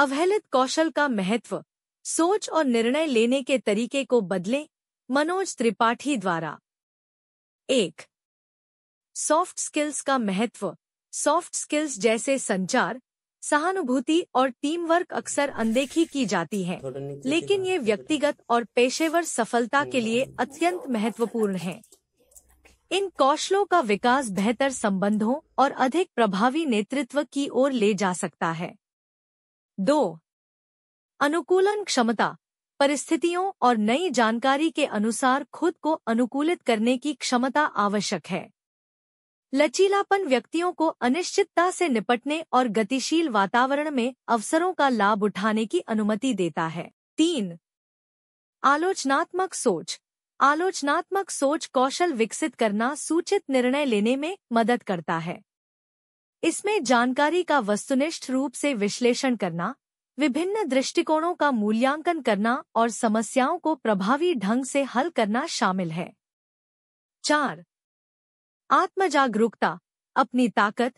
अवहेलित कौशल का महत्व सोच और निर्णय लेने के तरीके को बदलें मनोज त्रिपाठी द्वारा एक सॉफ्ट स्किल्स का महत्व सॉफ्ट स्किल्स जैसे संचार सहानुभूति और टीम वर्क अक्सर अनदेखी की जाती है लेकिन ये व्यक्तिगत और पेशेवर सफलता के लिए अत्यंत महत्वपूर्ण है इन कौशलों का विकास बेहतर संबंधों और अधिक प्रभावी नेतृत्व की ओर ले जा सकता है दो अनुकूलन क्षमता परिस्थितियों और नई जानकारी के अनुसार खुद को अनुकूलित करने की क्षमता आवश्यक है लचीलापन व्यक्तियों को अनिश्चितता से निपटने और गतिशील वातावरण में अवसरों का लाभ उठाने की अनुमति देता है तीन आलोचनात्मक सोच आलोचनात्मक सोच कौशल विकसित करना सूचित निर्णय लेने में मदद करता है इसमें जानकारी का वस्तुनिष्ठ रूप से विश्लेषण करना विभिन्न दृष्टिकोणों का मूल्यांकन करना और समस्याओं को प्रभावी ढंग से हल करना शामिल है चार आत्मजागरूकता अपनी ताकत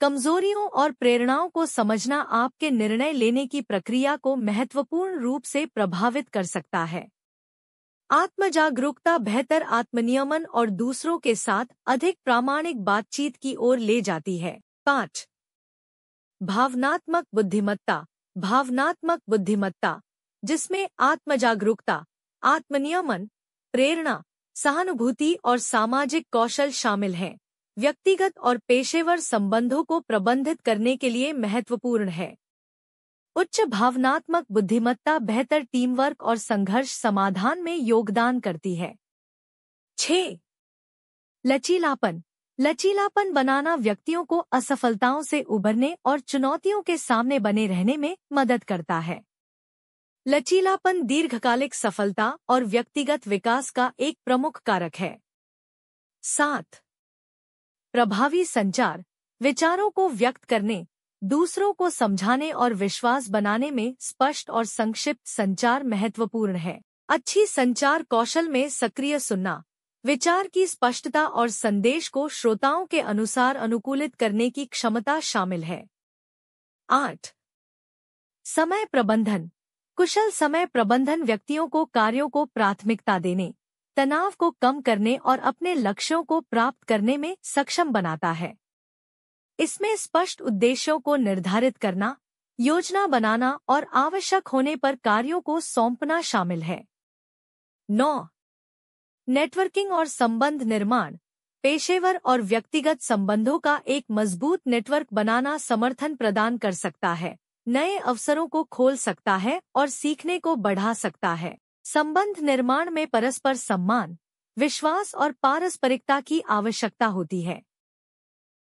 कमजोरियों और प्रेरणाओं को समझना आपके निर्णय लेने की प्रक्रिया को महत्वपूर्ण रूप से प्रभावित कर सकता है आत्मजागरूकता बेहतर आत्मनियमन और दूसरों के साथ अधिक प्रामाणिक बातचीत की ओर ले जाती है पांच भावनात्मक बुद्धिमत्ता भावनात्मक बुद्धिमत्ता जिसमें आत्म जागरूकता आत्मनियमन प्रेरणा सहानुभूति और सामाजिक कौशल शामिल हैं व्यक्तिगत और पेशेवर संबंधों को प्रबंधित करने के लिए महत्वपूर्ण है उच्च भावनात्मक बुद्धिमत्ता बेहतर टीमवर्क और संघर्ष समाधान में योगदान करती है छ लचीलापन लचीलापन बनाना व्यक्तियों को असफलताओं से उभरने और चुनौतियों के सामने बने रहने में मदद करता है लचीलापन दीर्घकालिक सफलता और व्यक्तिगत विकास का एक प्रमुख कारक है सात प्रभावी संचार विचारों को व्यक्त करने दूसरों को समझाने और विश्वास बनाने में स्पष्ट और संक्षिप्त संचार महत्वपूर्ण है अच्छी संचार कौशल में सक्रिय सुनना विचार की स्पष्टता और संदेश को श्रोताओं के अनुसार अनुकूलित करने की क्षमता शामिल है आठ समय प्रबंधन कुशल समय प्रबंधन व्यक्तियों को कार्यों को प्राथमिकता देने तनाव को कम करने और अपने लक्ष्यों को प्राप्त करने में सक्षम बनाता है इसमें स्पष्ट उद्देश्यों को निर्धारित करना योजना बनाना और आवश्यक होने पर कार्यों को सौंपना शामिल है नौ नेटवर्किंग और संबंध निर्माण पेशेवर और व्यक्तिगत संबंधों का एक मजबूत नेटवर्क बनाना समर्थन प्रदान कर सकता है नए अवसरों को खोल सकता है और सीखने को बढ़ा सकता है संबंध निर्माण में परस्पर सम्मान विश्वास और पारस्परिकता की आवश्यकता होती है